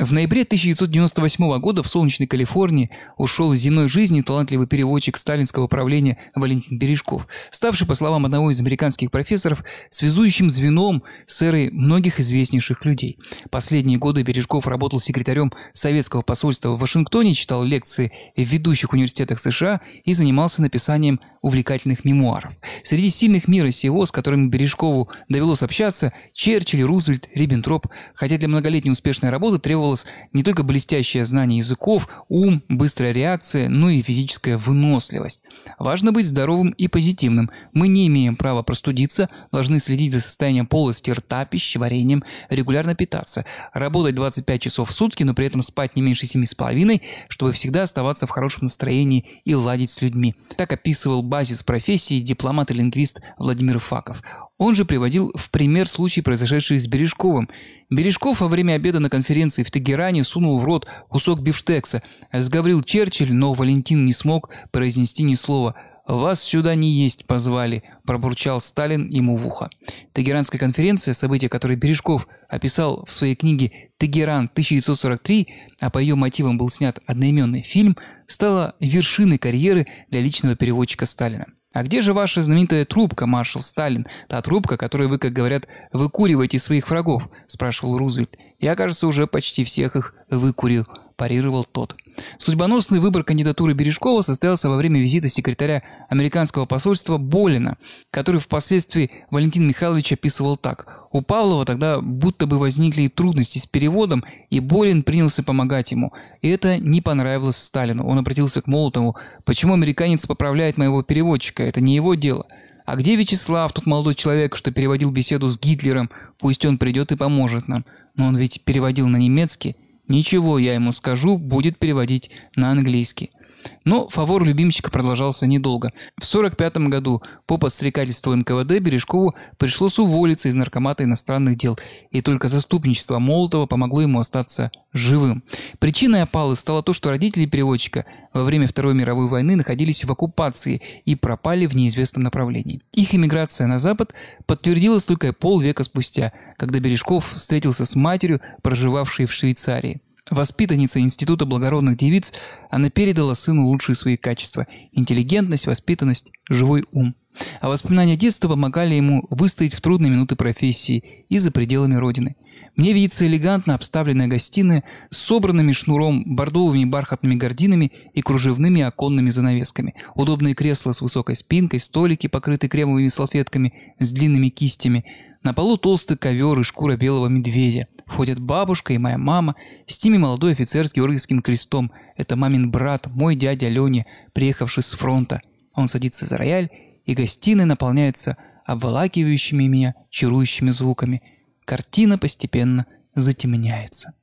В ноябре 1998 года в солнечной Калифорнии ушел из земной жизни талантливый переводчик сталинского правления Валентин Бережков, ставший, по словам одного из американских профессоров, связующим звеном с эрой многих известнейших людей. Последние годы Бережков работал секретарем советского посольства в Вашингтоне, читал лекции в ведущих университетах США и занимался написанием увлекательных мемуаров. Среди сильных мира сего, с которыми Бережкову довелось общаться, Черчилль, Рузвельт, Риббентроп, хотя для многолетней успешной работы требовал требовалось не только блестящее знание языков, ум, быстрая реакция, но и физическая выносливость. Важно быть здоровым и позитивным. Мы не имеем права простудиться, должны следить за состоянием полости рта, пищеварением, регулярно питаться, работать 25 часов в сутки, но при этом спать не меньше 7,5, чтобы всегда оставаться в хорошем настроении и ладить с людьми. Так описывал базис профессии дипломат и лингвист Владимир Факов. Он же приводил в пример случай, произошедший с Бережковым. Бережков во время обеда на конференции в Тегеране сунул в рот кусок бифштекса. Сговорил Черчилль, но Валентин не смог произнести ни слова. «Вас сюда не есть позвали», – пробурчал Сталин ему в ухо. Тегеранская конференция, событие которое Бережков описал в своей книге «Тегеран 1943», а по ее мотивам был снят одноименный фильм, стала вершиной карьеры для личного переводчика Сталина. А где же ваша знаменитая трубка, маршал Сталин? Та трубка, которой вы, как говорят, выкуриваете своих врагов?» – спрашивал Рузвельт. «Я, кажется, уже почти всех их выкурил» парировал тот. Судьбоносный выбор кандидатуры Бережкова состоялся во время визита секретаря американского посольства Болина, который впоследствии Валентин Михайлович описывал так. У Павлова тогда будто бы возникли трудности с переводом, и Болин принялся помогать ему. И это не понравилось Сталину. Он обратился к Молотову. «Почему американец поправляет моего переводчика? Это не его дело». А где Вячеслав, тот молодой человек, что переводил беседу с Гитлером? Пусть он придет и поможет нам. Но он ведь переводил на немецкий. Ничего я ему скажу, будет переводить на английский. Но фавор любимчика продолжался недолго. В 1945 году по подстрекательству НКВД Бережкову пришлось уволиться из наркомата иностранных дел, и только заступничество Молотова помогло ему остаться живым. Причиной опалы стало то, что родители переводчика во время Второй мировой войны находились в оккупации и пропали в неизвестном направлении. Их эмиграция на Запад подтвердилась только полвека спустя, когда Бережков встретился с матерью, проживавшей в Швейцарии. Воспитанница Института благородных девиц, она передала сыну лучшие свои качества – интеллигентность, воспитанность, живой ум. А воспоминания детства помогали ему выстоять в трудные минуты профессии и за пределами родины. Мне видится элегантно обставленная гостиная с собранными шнуром бордовыми бархатными гардинами и кружевными оконными занавесками, удобные кресла с высокой спинкой, столики, покрытые кремовыми салфетками с длинными кистями, на полу толстый ковер и шкура белого медведя. Входят бабушка и моя мама, с ними молодой офицер с георгиевским крестом. Это мамин брат, мой дядя Леня, приехавший с фронта. Он садится за рояль и гостиная наполняются обволакивающими меня чарующими звуками. Картина постепенно затемняется.